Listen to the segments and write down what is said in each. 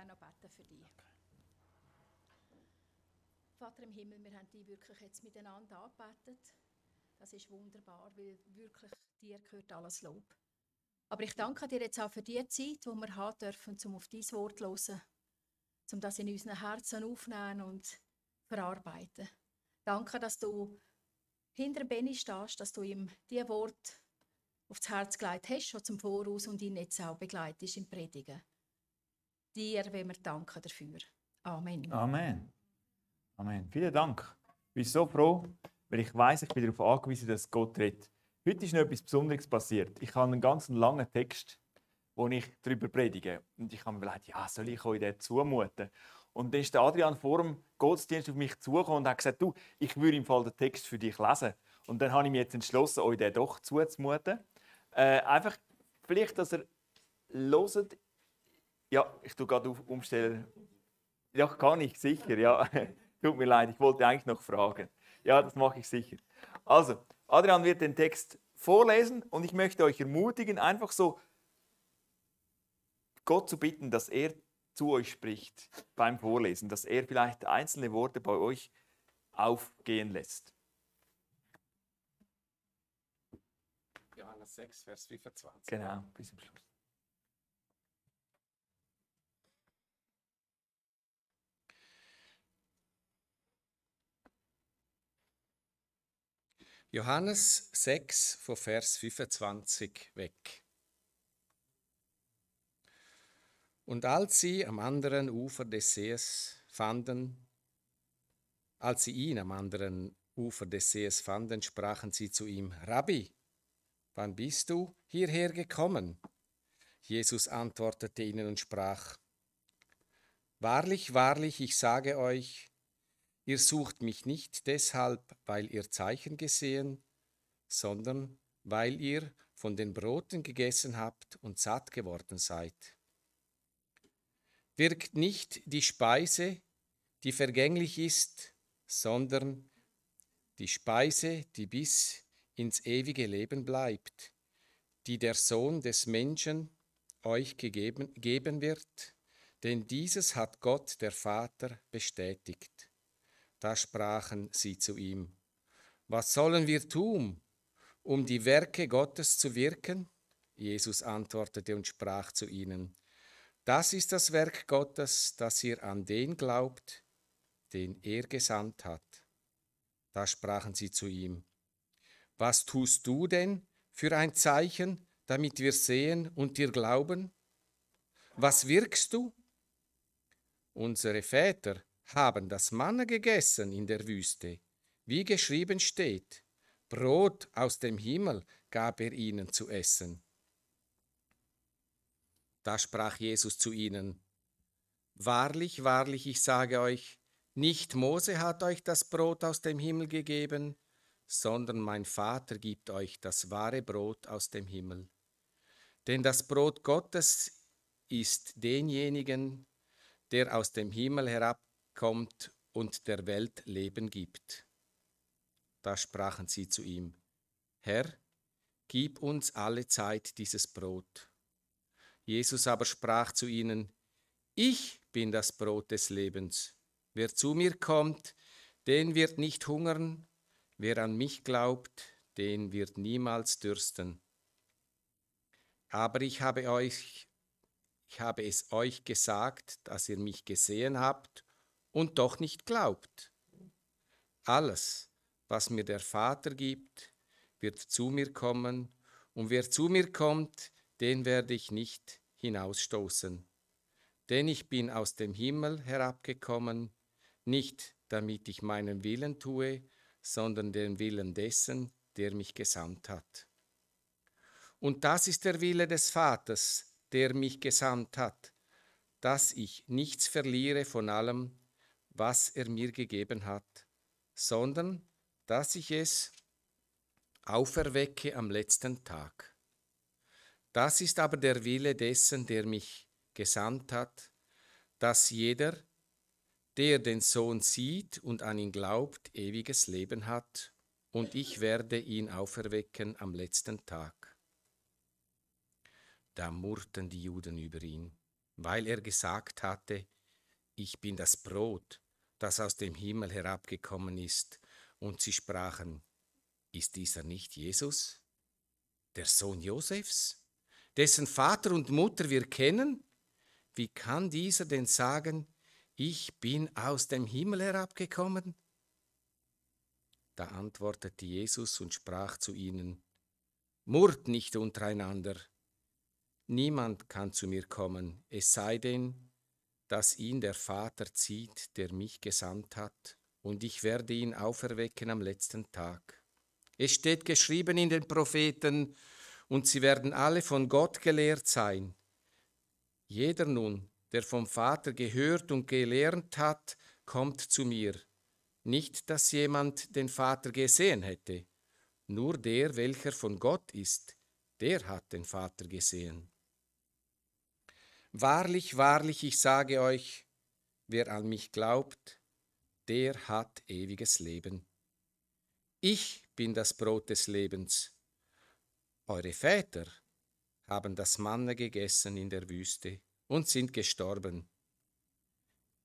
gerne noch beten für dich. Okay. Vater im Himmel, wir haben dich wirklich jetzt miteinander angebetet. Das ist wunderbar, weil wirklich dir gehört alles Lob. Aber ich danke dir jetzt auch für die Zeit, die wir haben dürfen, um auf dein Wort zu hören, um das in unseren Herzen aufzunehmen und verarbeiten. Danke, dass du hinter Benny stehst, dass du ihm die Wort aufs Herz gelegt hast, schon zum Voraus und ihn jetzt auch begleitest im Predigen dir wollen wir danken dafür. Amen. Amen. Amen. Vielen Dank. Ich bin so froh, weil ich weiß, ich bin darauf angewiesen, dass Gott redet. Heute ist noch etwas Besonderes passiert. Ich habe einen ganz langen Text, wo ich darüber predige. Und ich habe mir gedacht, ja, soll ich euch den zumuten? Und dann ist der Adrian vor dem Gottesdienst auf mich zugekommen und hat gesagt, du, ich würde im Fall den Text für dich lesen. Und dann habe ich mich jetzt entschlossen, euch den doch zuzumuten. Äh, einfach, vielleicht, dass ihr loset ja, ich tue gerade umstellen. Ja, kann ich, sicher, ja. Tut mir leid, ich wollte eigentlich noch fragen. Ja, das mache ich sicher. Also, Adrian wird den Text vorlesen und ich möchte euch ermutigen, einfach so Gott zu bitten, dass er zu euch spricht beim Vorlesen, dass er vielleicht einzelne Worte bei euch aufgehen lässt. Johannes 6, Vers 25. Genau, bis zum Schluss. Johannes 6 von Vers 25 weg. Und als sie am anderen Ufer des Sees fanden, als sie ihn am anderen Ufer des Sees fanden, sprachen sie zu ihm, Rabbi, wann bist du hierher gekommen? Jesus antwortete ihnen und sprach, Wahrlich, wahrlich, ich sage euch, Ihr sucht mich nicht deshalb, weil ihr Zeichen gesehen, sondern weil ihr von den Broten gegessen habt und satt geworden seid. Wirkt nicht die Speise, die vergänglich ist, sondern die Speise, die bis ins ewige Leben bleibt, die der Sohn des Menschen euch gegeben geben wird, denn dieses hat Gott der Vater bestätigt. Da sprachen sie zu ihm, was sollen wir tun, um die Werke Gottes zu wirken? Jesus antwortete und sprach zu ihnen, das ist das Werk Gottes, dass ihr an den glaubt, den er gesandt hat. Da sprachen sie zu ihm, was tust du denn für ein Zeichen, damit wir sehen und dir glauben? Was wirkst du? Unsere Väter haben das Manna gegessen in der Wüste, wie geschrieben steht, Brot aus dem Himmel gab er ihnen zu essen. Da sprach Jesus zu ihnen, Wahrlich, wahrlich, ich sage euch, nicht Mose hat euch das Brot aus dem Himmel gegeben, sondern mein Vater gibt euch das wahre Brot aus dem Himmel. Denn das Brot Gottes ist denjenigen, der aus dem Himmel herab kommt und der Welt Leben gibt. Da sprachen sie zu ihm, Herr, gib uns alle Zeit dieses Brot. Jesus aber sprach zu ihnen, Ich bin das Brot des Lebens. Wer zu mir kommt, den wird nicht hungern, wer an mich glaubt, den wird niemals dürsten. Aber ich habe euch ich habe es euch gesagt, dass ihr mich gesehen habt und doch nicht glaubt. Alles, was mir der Vater gibt, wird zu mir kommen, und wer zu mir kommt, den werde ich nicht hinausstoßen. Denn ich bin aus dem Himmel herabgekommen, nicht damit ich meinen Willen tue, sondern den Willen dessen, der mich gesandt hat. Und das ist der Wille des Vaters, der mich gesandt hat, dass ich nichts verliere von allem, was er mir gegeben hat, sondern dass ich es auferwecke am letzten Tag. Das ist aber der Wille dessen, der mich gesandt hat, dass jeder, der den Sohn sieht und an ihn glaubt, ewiges Leben hat, und ich werde ihn auferwecken am letzten Tag. Da murrten die Juden über ihn, weil er gesagt hatte, ich bin das Brot, das aus dem Himmel herabgekommen ist. Und sie sprachen, ist dieser nicht Jesus, der Sohn Josefs, dessen Vater und Mutter wir kennen? Wie kann dieser denn sagen, ich bin aus dem Himmel herabgekommen? Da antwortete Jesus und sprach zu ihnen, Murrt nicht untereinander, niemand kann zu mir kommen, es sei denn, dass ihn der Vater zieht, der mich gesandt hat, und ich werde ihn auferwecken am letzten Tag. Es steht geschrieben in den Propheten, und sie werden alle von Gott gelehrt sein. Jeder nun, der vom Vater gehört und gelernt hat, kommt zu mir. Nicht, dass jemand den Vater gesehen hätte, nur der, welcher von Gott ist, der hat den Vater gesehen. Wahrlich, wahrlich, ich sage euch, wer an mich glaubt, der hat ewiges Leben. Ich bin das Brot des Lebens. Eure Väter haben das Manne gegessen in der Wüste und sind gestorben.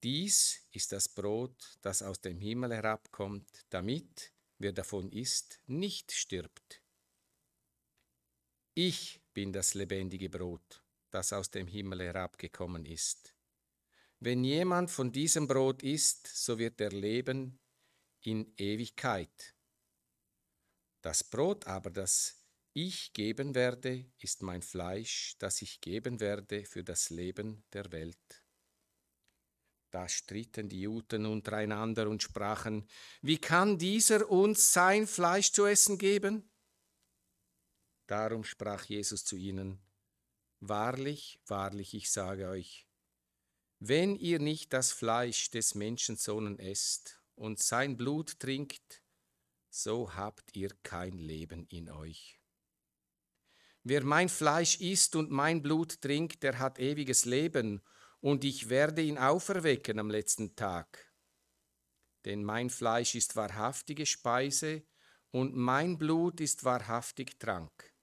Dies ist das Brot, das aus dem Himmel herabkommt, damit, wer davon isst, nicht stirbt. Ich bin das lebendige Brot das aus dem Himmel herabgekommen ist. Wenn jemand von diesem Brot isst, so wird er leben in Ewigkeit. Das Brot aber, das ich geben werde, ist mein Fleisch, das ich geben werde für das Leben der Welt. Da stritten die Juden untereinander und sprachen, wie kann dieser uns sein Fleisch zu essen geben? Darum sprach Jesus zu ihnen, Wahrlich, wahrlich, ich sage euch, wenn ihr nicht das Fleisch des Menschensohnen esst und sein Blut trinkt, so habt ihr kein Leben in euch. Wer mein Fleisch isst und mein Blut trinkt, der hat ewiges Leben, und ich werde ihn auferwecken am letzten Tag. Denn mein Fleisch ist wahrhaftige Speise, und mein Blut ist wahrhaftig Trank.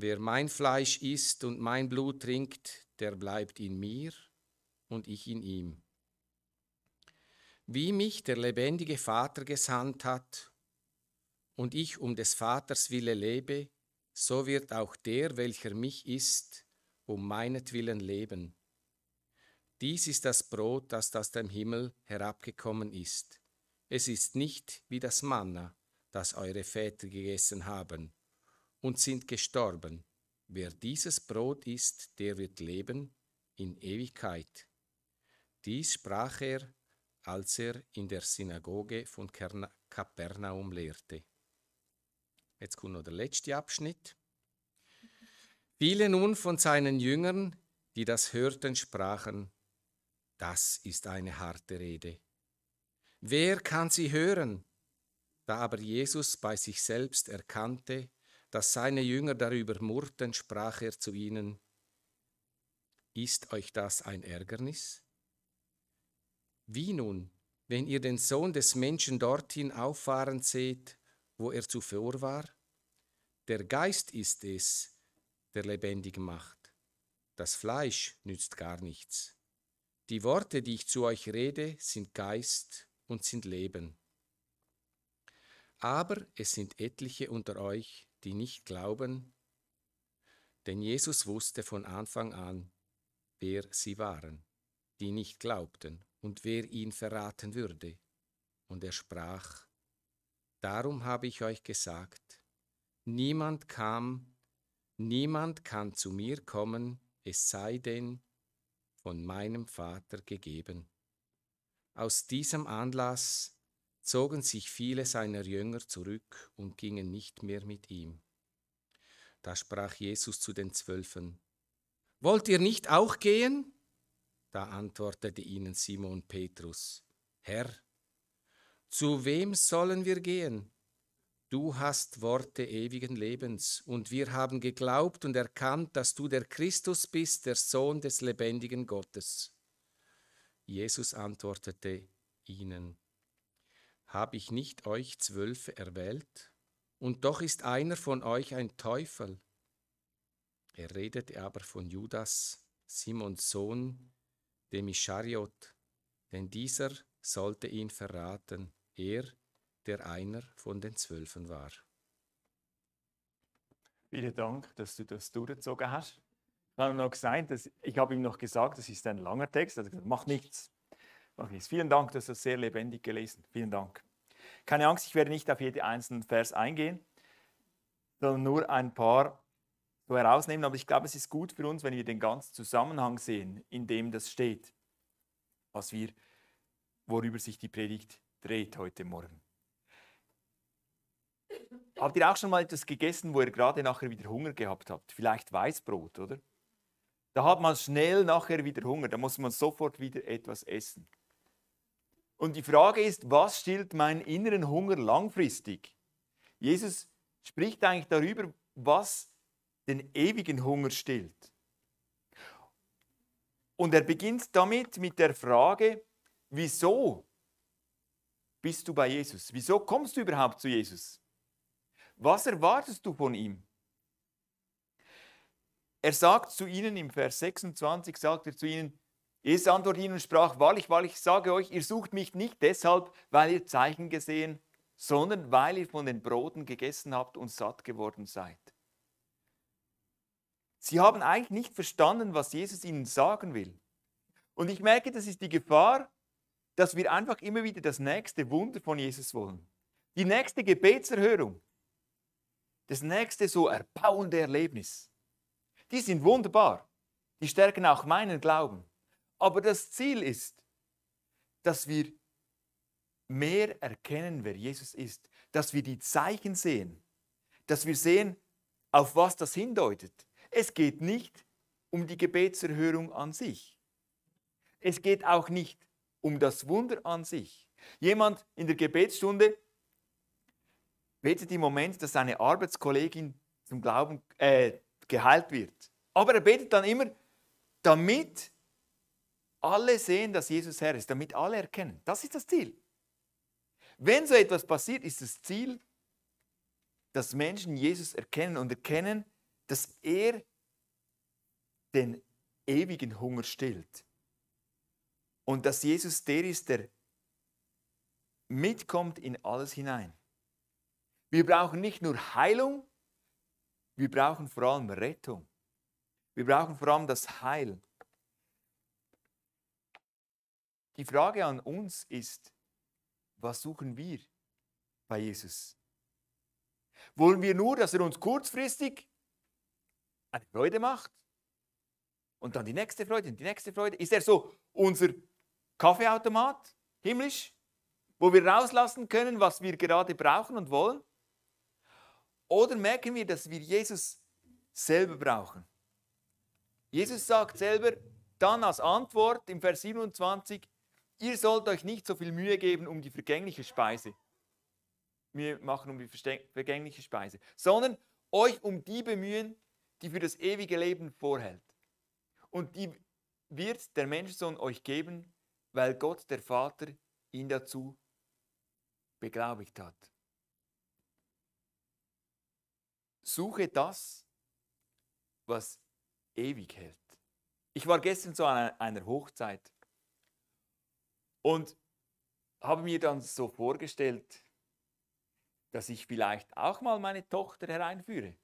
Wer mein Fleisch isst und mein Blut trinkt, der bleibt in mir und ich in ihm. Wie mich der lebendige Vater gesandt hat und ich um des Vaters Wille lebe, so wird auch der, welcher mich isst, um meinetwillen leben. Dies ist das Brot, das aus dem Himmel herabgekommen ist. Es ist nicht wie das Manna, das eure Väter gegessen haben und sind gestorben. Wer dieses Brot isst, der wird leben in Ewigkeit. Dies sprach er, als er in der Synagoge von Kapernaum lehrte. Jetzt kommt noch der letzte Abschnitt. Viele nun von seinen Jüngern, die das hörten, sprachen, das ist eine harte Rede. Wer kann sie hören? Da aber Jesus bei sich selbst erkannte, dass seine Jünger darüber murrten, sprach er zu ihnen, Ist euch das ein Ärgernis? Wie nun, wenn ihr den Sohn des Menschen dorthin auffahren seht, wo er zuvor war? Der Geist ist es, der lebendig macht. Das Fleisch nützt gar nichts. Die Worte, die ich zu euch rede, sind Geist und sind Leben. Aber es sind etliche unter euch, die nicht glauben, denn Jesus wusste von Anfang an, wer sie waren, die nicht glaubten und wer ihn verraten würde. Und er sprach, Darum habe ich euch gesagt, niemand kam, niemand kann zu mir kommen, es sei denn von meinem Vater gegeben. Aus diesem Anlass zogen sich viele seiner Jünger zurück und gingen nicht mehr mit ihm. Da sprach Jesus zu den Zwölfen, Wollt ihr nicht auch gehen? Da antwortete ihnen Simon Petrus, Herr, zu wem sollen wir gehen? Du hast Worte ewigen Lebens, und wir haben geglaubt und erkannt, dass du der Christus bist, der Sohn des lebendigen Gottes. Jesus antwortete ihnen, hab ich nicht euch zwölf erwählt? Und doch ist einer von euch ein Teufel. Er redete aber von Judas, Simons Sohn, dem Ischariot, denn dieser sollte ihn verraten, er, der einer von den Zwölfen war. Vielen Dank, dass du das durchgezogen hast. Ich habe, ihm noch gesagt, das ist ein langer Text. Er hat gesagt, mach nichts. Okay, vielen Dank, das ist sehr lebendig gelesen. Vielen Dank. Keine Angst, ich werde nicht auf jeden einzelnen Vers eingehen, sondern nur ein paar so herausnehmen. Aber ich glaube, es ist gut für uns, wenn wir den ganzen Zusammenhang sehen, in dem das steht, was wir, worüber sich die Predigt dreht heute Morgen. Habt ihr auch schon mal etwas gegessen, wo ihr gerade nachher wieder Hunger gehabt habt? Vielleicht Weißbrot, oder? Da hat man schnell nachher wieder Hunger, da muss man sofort wieder etwas essen. Und die Frage ist, was stillt meinen inneren Hunger langfristig? Jesus spricht eigentlich darüber, was den ewigen Hunger stillt. Und er beginnt damit mit der Frage, wieso bist du bei Jesus? Wieso kommst du überhaupt zu Jesus? Was erwartest du von ihm? Er sagt zu ihnen, im Vers 26 sagt er zu ihnen, Jesus antwortete ihnen und sprach, wahrlich, wahrlich, ich sage euch, ihr sucht mich nicht deshalb, weil ihr Zeichen gesehen, sondern weil ihr von den Broten gegessen habt und satt geworden seid. Sie haben eigentlich nicht verstanden, was Jesus ihnen sagen will. Und ich merke, das ist die Gefahr, dass wir einfach immer wieder das nächste Wunder von Jesus wollen. Die nächste Gebetserhörung. Das nächste so erbauende Erlebnis. Die sind wunderbar. Die stärken auch meinen Glauben. Aber das Ziel ist, dass wir mehr erkennen, wer Jesus ist, dass wir die Zeichen sehen, dass wir sehen, auf was das hindeutet. Es geht nicht um die Gebetserhörung an sich. Es geht auch nicht um das Wunder an sich. Jemand in der Gebetsstunde betet im Moment, dass seine Arbeitskollegin zum Glauben äh, geheilt wird. Aber er betet dann immer, damit alle sehen, dass Jesus Herr ist, damit alle erkennen. Das ist das Ziel. Wenn so etwas passiert, ist das Ziel, dass Menschen Jesus erkennen und erkennen, dass er den ewigen Hunger stillt. Und dass Jesus der ist, der mitkommt in alles hinein. Wir brauchen nicht nur Heilung, wir brauchen vor allem Rettung. Wir brauchen vor allem das Heil. Die Frage an uns ist, was suchen wir bei Jesus? Wollen wir nur, dass er uns kurzfristig eine Freude macht? Und dann die nächste Freude und die nächste Freude. Ist er so unser Kaffeeautomat, himmlisch, wo wir rauslassen können, was wir gerade brauchen und wollen? Oder merken wir, dass wir Jesus selber brauchen? Jesus sagt selber dann als Antwort im Vers 27, ihr sollt euch nicht so viel Mühe geben um die vergängliche Speise, Mühe machen um die vergängliche Speise, sondern euch um die bemühen, die für das ewige Leben vorhält. Und die wird der Menschensohn euch geben, weil Gott der Vater ihn dazu beglaubigt hat. Suche das, was ewig hält. Ich war gestern zu einer Hochzeit und habe mir dann so vorgestellt, dass ich vielleicht auch mal meine Tochter hereinführe.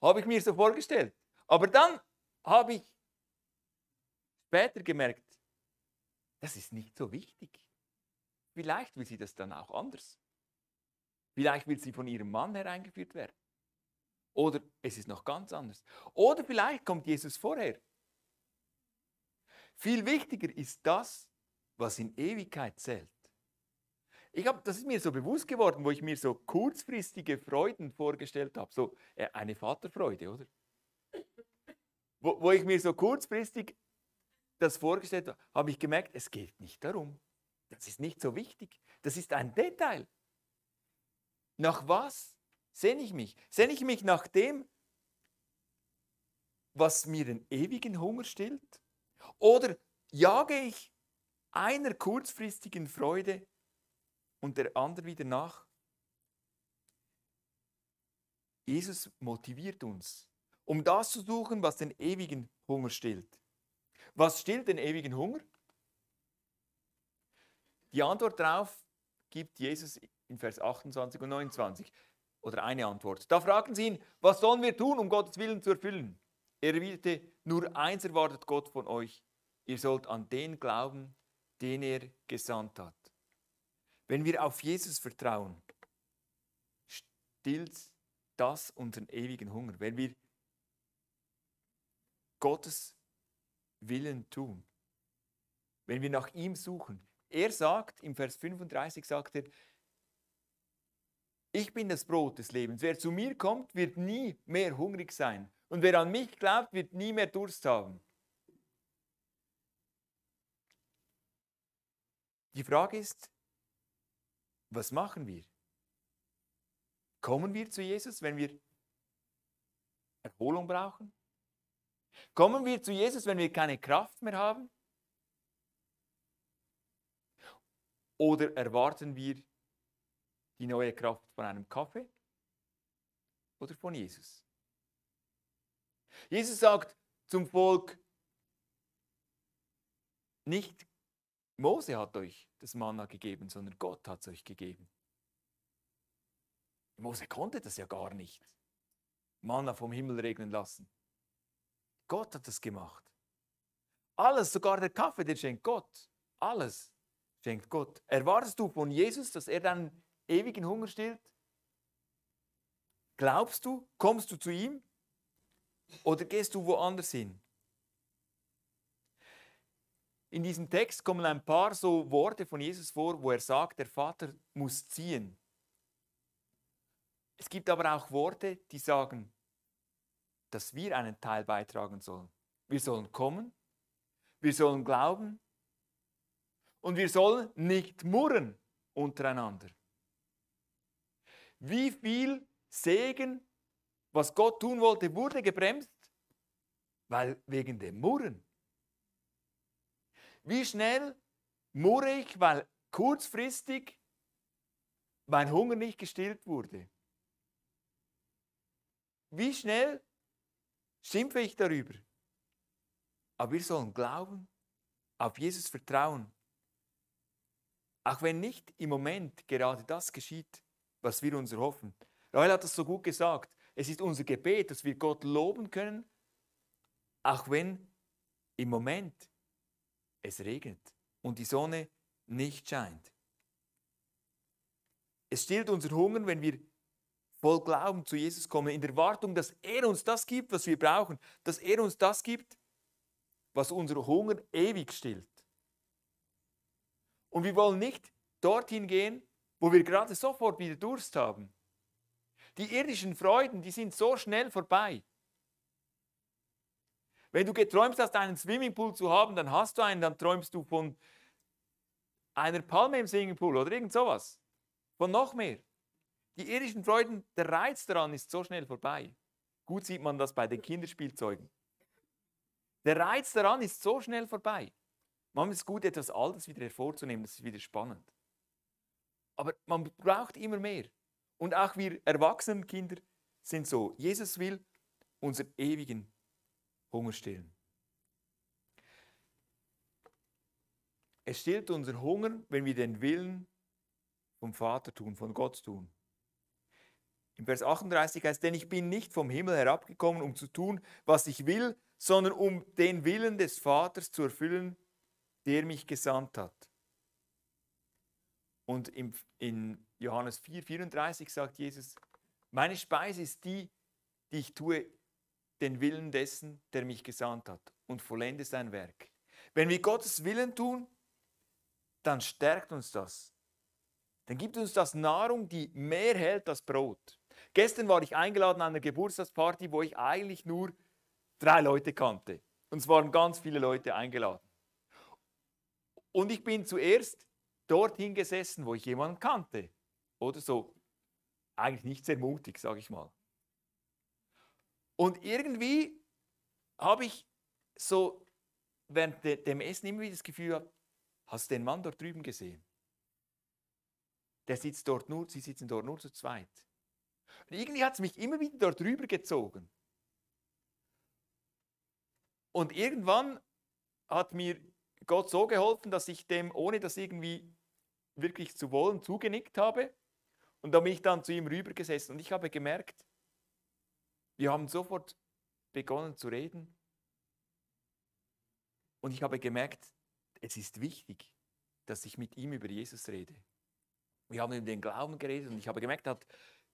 Habe ich mir so vorgestellt. Aber dann habe ich später gemerkt, das ist nicht so wichtig. Vielleicht will sie das dann auch anders. Vielleicht will sie von ihrem Mann hereingeführt werden. Oder es ist noch ganz anders. Oder vielleicht kommt Jesus vorher viel wichtiger ist das, was in Ewigkeit zählt. Ich hab, das ist mir so bewusst geworden, wo ich mir so kurzfristige Freuden vorgestellt habe. So äh, eine Vaterfreude, oder? Wo, wo ich mir so kurzfristig das vorgestellt habe, habe ich gemerkt, es geht nicht darum. Das ist nicht so wichtig. Das ist ein Detail. Nach was sehne ich mich? Sehne ich mich nach dem, was mir den ewigen Hunger stillt? Oder jage ich einer kurzfristigen Freude und der anderen wieder nach? Jesus motiviert uns, um das zu suchen, was den ewigen Hunger stillt. Was stillt den ewigen Hunger? Die Antwort darauf gibt Jesus in Vers 28 und 29 oder eine Antwort. Da fragen sie ihn, was sollen wir tun, um Gottes Willen zu erfüllen? Er erwiderte, nur eins erwartet Gott von euch, ihr sollt an den glauben, den er gesandt hat. Wenn wir auf Jesus vertrauen, stillt das unseren ewigen Hunger. Wenn wir Gottes Willen tun, wenn wir nach ihm suchen. Er sagt, im Vers 35 sagt er, ich bin das Brot des Lebens. Wer zu mir kommt, wird nie mehr hungrig sein. Und wer an mich glaubt, wird nie mehr Durst haben. Die Frage ist, was machen wir? Kommen wir zu Jesus, wenn wir Erholung brauchen? Kommen wir zu Jesus, wenn wir keine Kraft mehr haben? Oder erwarten wir die neue Kraft von einem Kaffee oder von Jesus? Jesus sagt zum Volk, nicht Mose hat euch das Manna gegeben, sondern Gott hat es euch gegeben. Mose konnte das ja gar nicht. Manna vom Himmel regnen lassen. Gott hat das gemacht. Alles, sogar der Kaffee, den schenkt Gott. Alles schenkt Gott. Erwartest du von Jesus, dass er deinen ewigen Hunger stillt? Glaubst du? Kommst du zu ihm? Oder gehst du woanders hin? In diesem Text kommen ein paar so Worte von Jesus vor, wo er sagt, der Vater muss ziehen. Es gibt aber auch Worte, die sagen, dass wir einen Teil beitragen sollen. Wir sollen kommen, wir sollen glauben und wir sollen nicht murren untereinander. Wie viel Segen was Gott tun wollte, wurde gebremst, weil wegen dem Murren. Wie schnell murre ich, weil kurzfristig mein Hunger nicht gestillt wurde? Wie schnell schimpfe ich darüber? Aber wir sollen glauben, auf Jesus vertrauen, auch wenn nicht im Moment gerade das geschieht, was wir uns erhoffen. Rael hat das so gut gesagt. Es ist unser Gebet, dass wir Gott loben können, auch wenn im Moment es regnet und die Sonne nicht scheint. Es stillt unseren Hunger, wenn wir voll Glauben zu Jesus kommen, in der Wartung, dass er uns das gibt, was wir brauchen, dass er uns das gibt, was unseren Hunger ewig stillt. Und wir wollen nicht dorthin gehen, wo wir gerade sofort wieder Durst haben. Die irdischen Freuden, die sind so schnell vorbei. Wenn du geträumt hast, einen Swimmingpool zu haben, dann hast du einen, dann träumst du von einer Palme im Swimmingpool oder irgend sowas. Von noch mehr. Die irdischen Freuden, der Reiz daran ist so schnell vorbei. Gut sieht man das bei den Kinderspielzeugen. Der Reiz daran ist so schnell vorbei. Man ist gut, etwas Altes wieder hervorzunehmen, das ist wieder spannend. Aber man braucht immer mehr. Und auch wir erwachsenen Kinder sind so. Jesus will unseren ewigen Hunger stillen. Es stillt unseren Hunger, wenn wir den Willen vom Vater tun, von Gott tun. Im Vers 38 heißt, denn ich bin nicht vom Himmel herabgekommen, um zu tun, was ich will, sondern um den Willen des Vaters zu erfüllen, der mich gesandt hat. Und im, in Johannes 4, 34 sagt Jesus, meine Speise ist die, die ich tue, den Willen dessen, der mich gesandt hat und vollende sein Werk. Wenn wir Gottes Willen tun, dann stärkt uns das. Dann gibt uns das Nahrung, die mehr hält als Brot. Gestern war ich eingeladen an einer Geburtstagsparty, wo ich eigentlich nur drei Leute kannte. Und es waren ganz viele Leute eingeladen. Und ich bin zuerst dorthin gesessen, wo ich jemanden kannte. Oder so. Eigentlich nicht sehr mutig, sage ich mal. Und irgendwie habe ich so während dem Essen immer wieder das Gefühl gehabt, hast du den Mann dort drüben gesehen? Der sitzt dort nur, sie sitzen dort nur zu zweit. Und irgendwie hat es mich immer wieder dort drüber gezogen. Und irgendwann hat mir Gott so geholfen, dass ich dem, ohne dass irgendwie wirklich zu wollen zugenickt habe. Und da bin ich dann zu ihm rübergesessen und ich habe gemerkt, wir haben sofort begonnen zu reden. Und ich habe gemerkt, es ist wichtig, dass ich mit ihm über Jesus rede. Wir haben über den Glauben geredet und ich habe gemerkt, hat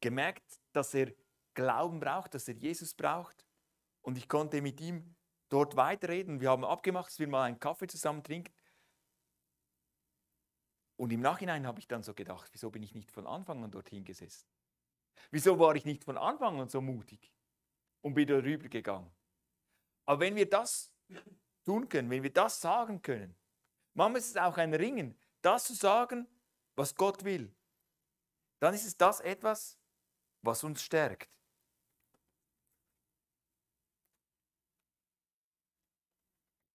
gemerkt, dass er Glauben braucht, dass er Jesus braucht. Und ich konnte mit ihm dort weiterreden. Wir haben abgemacht, dass wir mal einen Kaffee zusammen trinken. Und im Nachhinein habe ich dann so gedacht, wieso bin ich nicht von Anfang an dorthin gesessen? Wieso war ich nicht von Anfang an so mutig und bin darüber gegangen? Aber wenn wir das tun können, wenn wir das sagen können, man ist es auch ein Ringen, das zu sagen, was Gott will, dann ist es das etwas, was uns stärkt.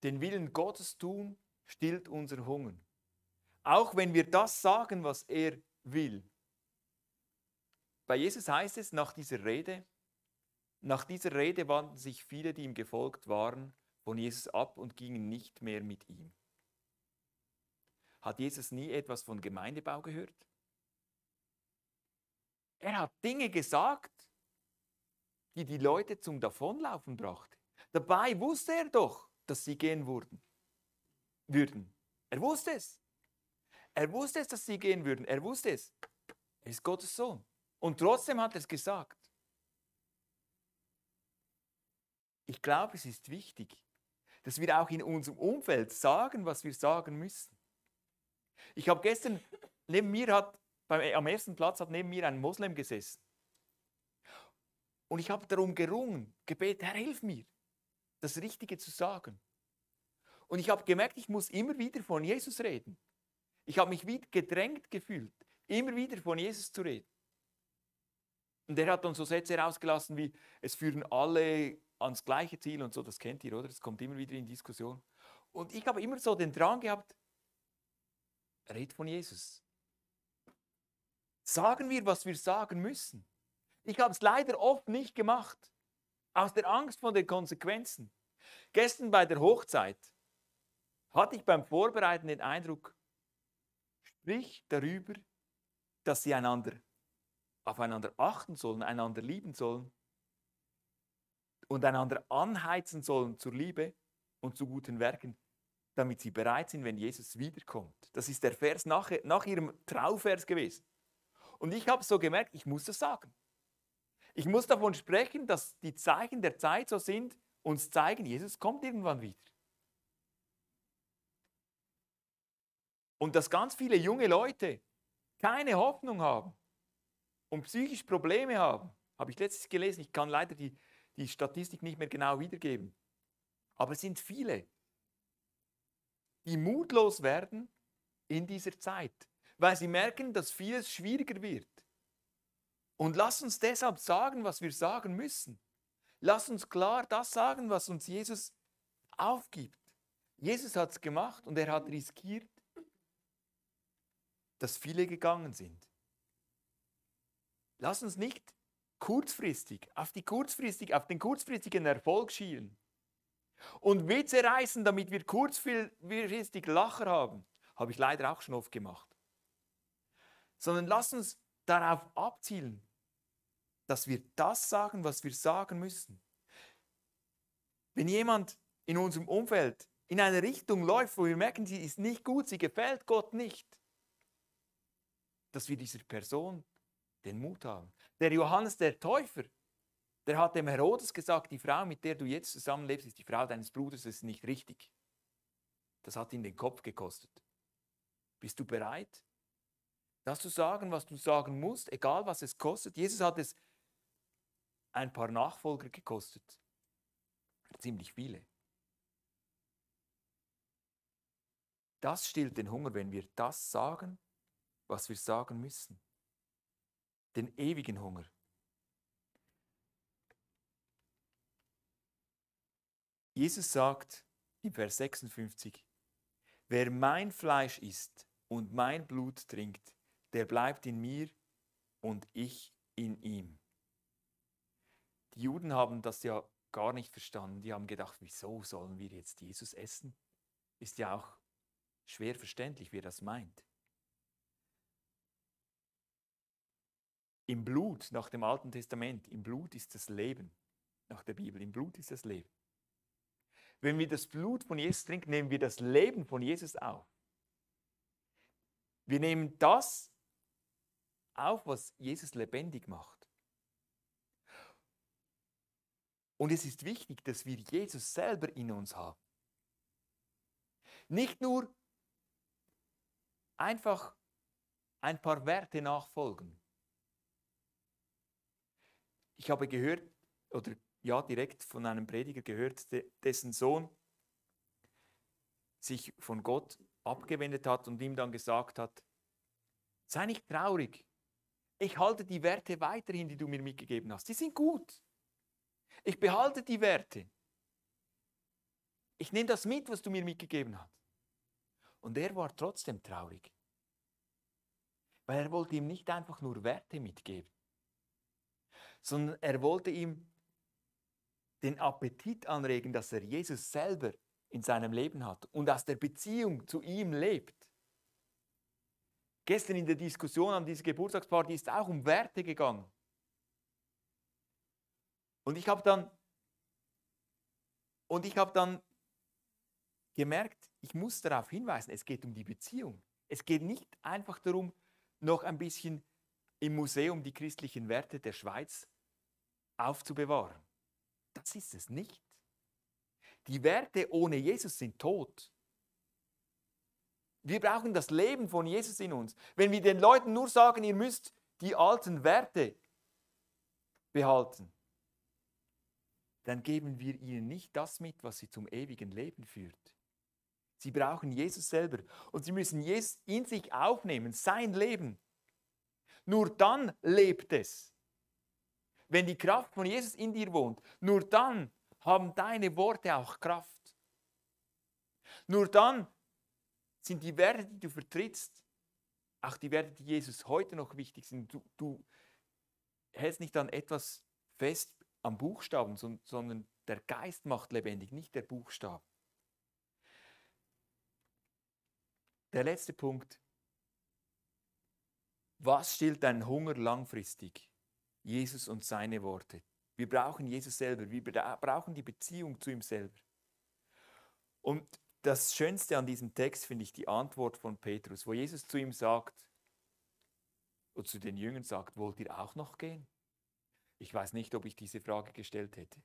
Den Willen Gottes tun stillt unseren Hunger auch wenn wir das sagen, was er will. Bei Jesus heißt es nach dieser Rede, nach dieser Rede wandten sich viele, die ihm gefolgt waren, von Jesus ab und gingen nicht mehr mit ihm. Hat Jesus nie etwas von Gemeindebau gehört? Er hat Dinge gesagt, die die Leute zum Davonlaufen brachte. Dabei wusste er doch, dass sie gehen würden. würden. Er wusste es. Er wusste es, dass sie gehen würden. Er wusste es. Er ist Gottes Sohn. Und trotzdem hat er es gesagt. Ich glaube, es ist wichtig, dass wir auch in unserem Umfeld sagen, was wir sagen müssen. Ich habe gestern, neben mir hat, beim, am ersten Platz hat neben mir ein Moslem gesessen. Und ich habe darum gerungen, gebeten, Herr, hilf mir, das Richtige zu sagen. Und ich habe gemerkt, ich muss immer wieder von Jesus reden. Ich habe mich wie gedrängt gefühlt, immer wieder von Jesus zu reden. Und er hat dann so Sätze herausgelassen wie, es führen alle ans gleiche Ziel und so, das kennt ihr, oder? Es kommt immer wieder in Diskussion. Und ich habe immer so den Drang gehabt, red von Jesus. Sagen wir, was wir sagen müssen. Ich habe es leider oft nicht gemacht, aus der Angst vor den Konsequenzen. Gestern bei der Hochzeit hatte ich beim Vorbereiten den Eindruck, spricht darüber, dass sie einander aufeinander achten sollen, einander lieben sollen und einander anheizen sollen zur Liebe und zu guten Werken, damit sie bereit sind, wenn Jesus wiederkommt. Das ist der Vers nach, nach ihrem Trauvers gewesen. Und ich habe so gemerkt, ich muss das sagen. Ich muss davon sprechen, dass die Zeichen der Zeit so sind, uns zeigen, Jesus kommt irgendwann wieder. Und dass ganz viele junge Leute keine Hoffnung haben und psychisch Probleme haben, habe ich letztens gelesen. Ich kann leider die, die Statistik nicht mehr genau wiedergeben. Aber es sind viele, die mutlos werden in dieser Zeit, weil sie merken, dass vieles schwieriger wird. Und lass uns deshalb sagen, was wir sagen müssen. Lass uns klar das sagen, was uns Jesus aufgibt. Jesus hat es gemacht und er hat riskiert, dass viele gegangen sind. Lass uns nicht kurzfristig, auf, die kurzfristig, auf den kurzfristigen Erfolg schielen und Witze reißen, damit wir kurzfristig Lacher haben. Habe ich leider auch schon oft gemacht. Sondern lass uns darauf abzielen, dass wir das sagen, was wir sagen müssen. Wenn jemand in unserem Umfeld in eine Richtung läuft, wo wir merken, sie ist nicht gut, sie gefällt Gott nicht, dass wir dieser Person den Mut haben. Der Johannes der Täufer, der hat dem Herodes gesagt, die Frau, mit der du jetzt zusammenlebst, ist die Frau deines Bruders, das ist nicht richtig. Das hat ihn den Kopf gekostet. Bist du bereit, das zu sagen, was du sagen musst, egal was es kostet? Jesus hat es ein paar Nachfolger gekostet. Ziemlich viele. Das stillt den Hunger, wenn wir das sagen, was wir sagen müssen. Den ewigen Hunger. Jesus sagt im Vers 56, wer mein Fleisch isst und mein Blut trinkt, der bleibt in mir und ich in ihm. Die Juden haben das ja gar nicht verstanden. Die haben gedacht, wieso sollen wir jetzt Jesus essen? Ist ja auch schwer verständlich, wie er das meint. Im Blut, nach dem Alten Testament, im Blut ist das Leben. Nach der Bibel, im Blut ist das Leben. Wenn wir das Blut von Jesus trinken, nehmen wir das Leben von Jesus auf. Wir nehmen das auf, was Jesus lebendig macht. Und es ist wichtig, dass wir Jesus selber in uns haben. Nicht nur einfach ein paar Werte nachfolgen, ich habe gehört, oder ja, direkt von einem Prediger gehört, dessen Sohn sich von Gott abgewendet hat und ihm dann gesagt hat, sei nicht traurig, ich halte die Werte weiterhin, die du mir mitgegeben hast. Die sind gut. Ich behalte die Werte. Ich nehme das mit, was du mir mitgegeben hast. Und er war trotzdem traurig, weil er wollte ihm nicht einfach nur Werte mitgeben sondern er wollte ihm den Appetit anregen, dass er Jesus selber in seinem Leben hat und aus der Beziehung zu ihm lebt. Gestern in der Diskussion an dieser Geburtstagsparty ist auch um Werte gegangen. Und ich habe dann, und ich hab dann gemerkt, ich muss darauf hinweisen, es geht um die Beziehung. Es geht nicht einfach darum, noch ein bisschen im Museum die christlichen Werte der Schweiz aufzubewahren. Das ist es nicht. Die Werte ohne Jesus sind tot. Wir brauchen das Leben von Jesus in uns. Wenn wir den Leuten nur sagen, ihr müsst die alten Werte behalten, dann geben wir ihnen nicht das mit, was sie zum ewigen Leben führt. Sie brauchen Jesus selber und sie müssen Jesus in sich aufnehmen, sein Leben. Nur dann lebt es wenn die Kraft von Jesus in dir wohnt, nur dann haben deine Worte auch Kraft. Nur dann sind die Werte, die du vertrittst, auch die Werte, die Jesus heute noch wichtig sind. Du, du hältst nicht an etwas fest am Buchstaben, sondern der Geist macht lebendig, nicht der Buchstabe. Der letzte Punkt. Was stillt deinen Hunger langfristig? Jesus und seine Worte. Wir brauchen Jesus selber, wir brauchen die Beziehung zu ihm selber. Und das Schönste an diesem Text finde ich die Antwort von Petrus, wo Jesus zu ihm sagt und zu den Jüngern sagt, wollt ihr auch noch gehen? Ich weiß nicht, ob ich diese Frage gestellt hätte.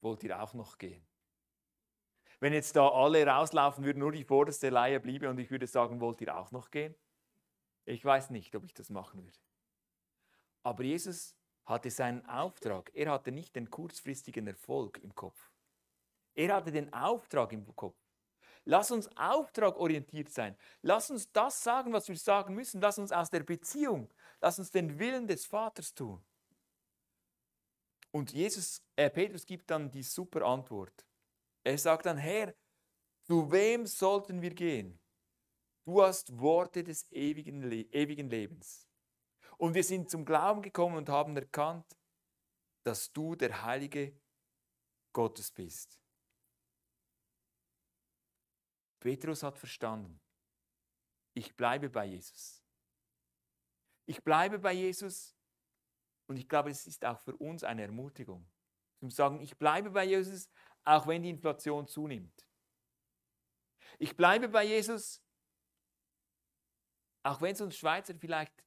Wollt ihr auch noch gehen? Wenn jetzt da alle rauslaufen würden, nur die vorderste Leier bliebe und ich würde sagen, wollt ihr auch noch gehen? Ich weiß nicht, ob ich das machen würde. Aber Jesus hatte seinen Auftrag. Er hatte nicht den kurzfristigen Erfolg im Kopf. Er hatte den Auftrag im Kopf. Lass uns auftragorientiert sein. Lass uns das sagen, was wir sagen müssen. Lass uns aus der Beziehung, lass uns den Willen des Vaters tun. Und Jesus, äh, Petrus gibt dann die super Antwort. Er sagt dann, Herr, zu wem sollten wir gehen? Du hast Worte des ewigen, Le ewigen Lebens. Und wir sind zum Glauben gekommen und haben erkannt, dass du der Heilige Gottes bist. Petrus hat verstanden, ich bleibe bei Jesus. Ich bleibe bei Jesus und ich glaube, es ist auch für uns eine Ermutigung, zu sagen, ich bleibe bei Jesus, auch wenn die Inflation zunimmt. Ich bleibe bei Jesus, auch wenn es uns Schweizer vielleicht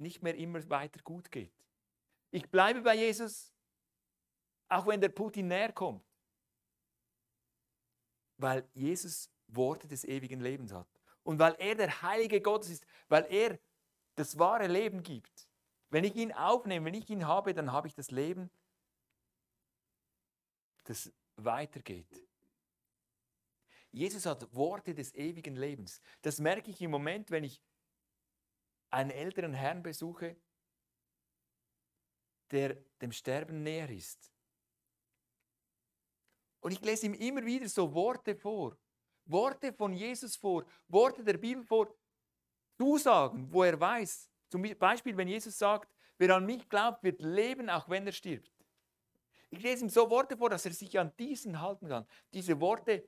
nicht mehr immer weiter gut geht. Ich bleibe bei Jesus, auch wenn der Putin näher kommt, weil Jesus Worte des ewigen Lebens hat und weil er der Heilige Gott ist, weil er das wahre Leben gibt. Wenn ich ihn aufnehme, wenn ich ihn habe, dann habe ich das Leben, das weitergeht. Jesus hat Worte des ewigen Lebens. Das merke ich im Moment, wenn ich einen älteren Herrn besuche, der dem Sterben näher ist. Und ich lese ihm immer wieder so Worte vor, Worte von Jesus vor, Worte der Bibel vor, Zusagen, wo er weiß, zum Beispiel wenn Jesus sagt, wer an mich glaubt, wird leben, auch wenn er stirbt. Ich lese ihm so Worte vor, dass er sich an diesen halten kann. Diese Worte,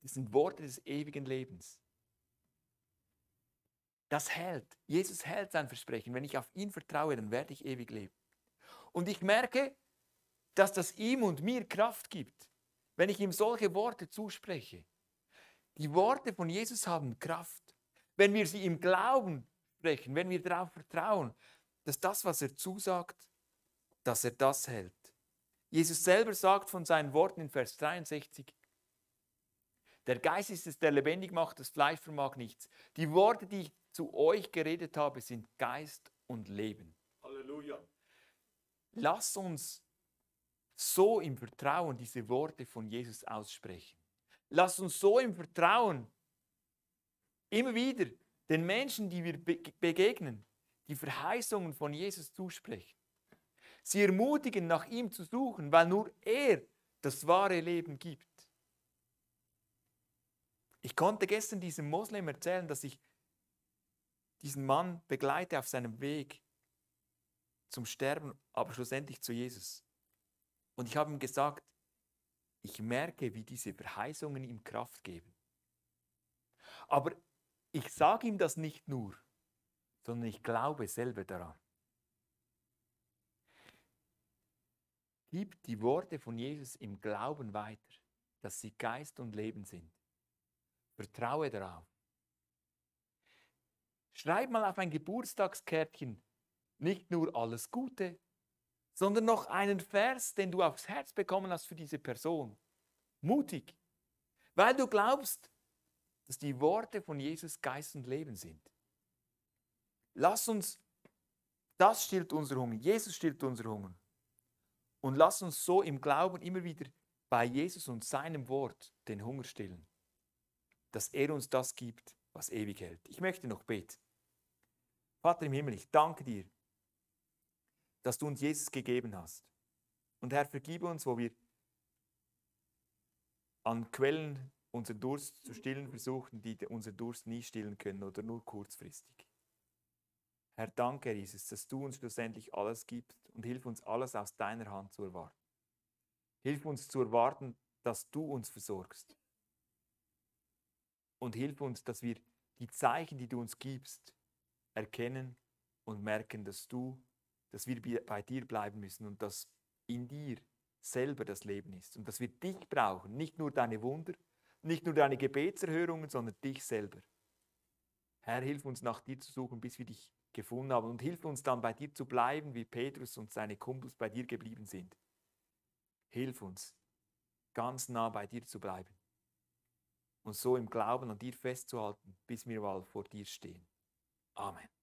das sind Worte des ewigen Lebens. Das hält. Jesus hält sein Versprechen. Wenn ich auf ihn vertraue, dann werde ich ewig leben. Und ich merke, dass das ihm und mir Kraft gibt, wenn ich ihm solche Worte zuspreche. Die Worte von Jesus haben Kraft. Wenn wir sie im Glauben sprechen, wenn wir darauf vertrauen, dass das, was er zusagt, dass er das hält. Jesus selber sagt von seinen Worten in Vers 63, der Geist ist es, der lebendig macht, das Fleisch vermag nichts. Die Worte, die ich zu euch geredet habe, sind Geist und Leben. Halleluja. Lass uns so im Vertrauen diese Worte von Jesus aussprechen. Lass uns so im Vertrauen immer wieder den Menschen, die wir begegnen, die Verheißungen von Jesus zusprechen. Sie ermutigen, nach ihm zu suchen, weil nur er das wahre Leben gibt. Ich konnte gestern diesem Moslem erzählen, dass ich diesen Mann begleite auf seinem Weg zum Sterben, aber schlussendlich zu Jesus. Und ich habe ihm gesagt, ich merke, wie diese Verheißungen ihm Kraft geben. Aber ich sage ihm das nicht nur, sondern ich glaube selber daran. Gib die Worte von Jesus im Glauben weiter, dass sie Geist und Leben sind. Vertraue darauf Schreib mal auf ein Geburtstagskärtchen nicht nur alles Gute, sondern noch einen Vers, den du aufs Herz bekommen hast für diese Person. Mutig, weil du glaubst, dass die Worte von Jesus Geist und Leben sind. Lass uns, das stillt unser Hunger, Jesus stillt unser Hunger. Und lass uns so im Glauben immer wieder bei Jesus und seinem Wort den Hunger stillen, dass er uns das gibt, was ewig hält. Ich möchte noch beten. Vater im Himmel, ich danke dir, dass du uns Jesus gegeben hast. Und Herr, vergib uns, wo wir an Quellen unseren Durst zu stillen versuchen, die unseren Durst nie stillen können oder nur kurzfristig. Herr, danke, Herr Jesus, dass du uns schlussendlich alles gibst und hilf uns, alles aus deiner Hand zu erwarten. Hilf uns zu erwarten, dass du uns versorgst und hilf uns, dass wir die Zeichen, die du uns gibst, erkennen und merken, dass du, dass wir bei dir bleiben müssen und dass in dir selber das Leben ist und dass wir dich brauchen, nicht nur deine Wunder, nicht nur deine Gebetserhörungen, sondern dich selber. Herr, hilf uns nach dir zu suchen, bis wir dich gefunden haben und hilf uns dann bei dir zu bleiben, wie Petrus und seine Kumpels bei dir geblieben sind. Hilf uns, ganz nah bei dir zu bleiben und so im Glauben an dir festzuhalten, bis wir mal vor dir stehen. Amen.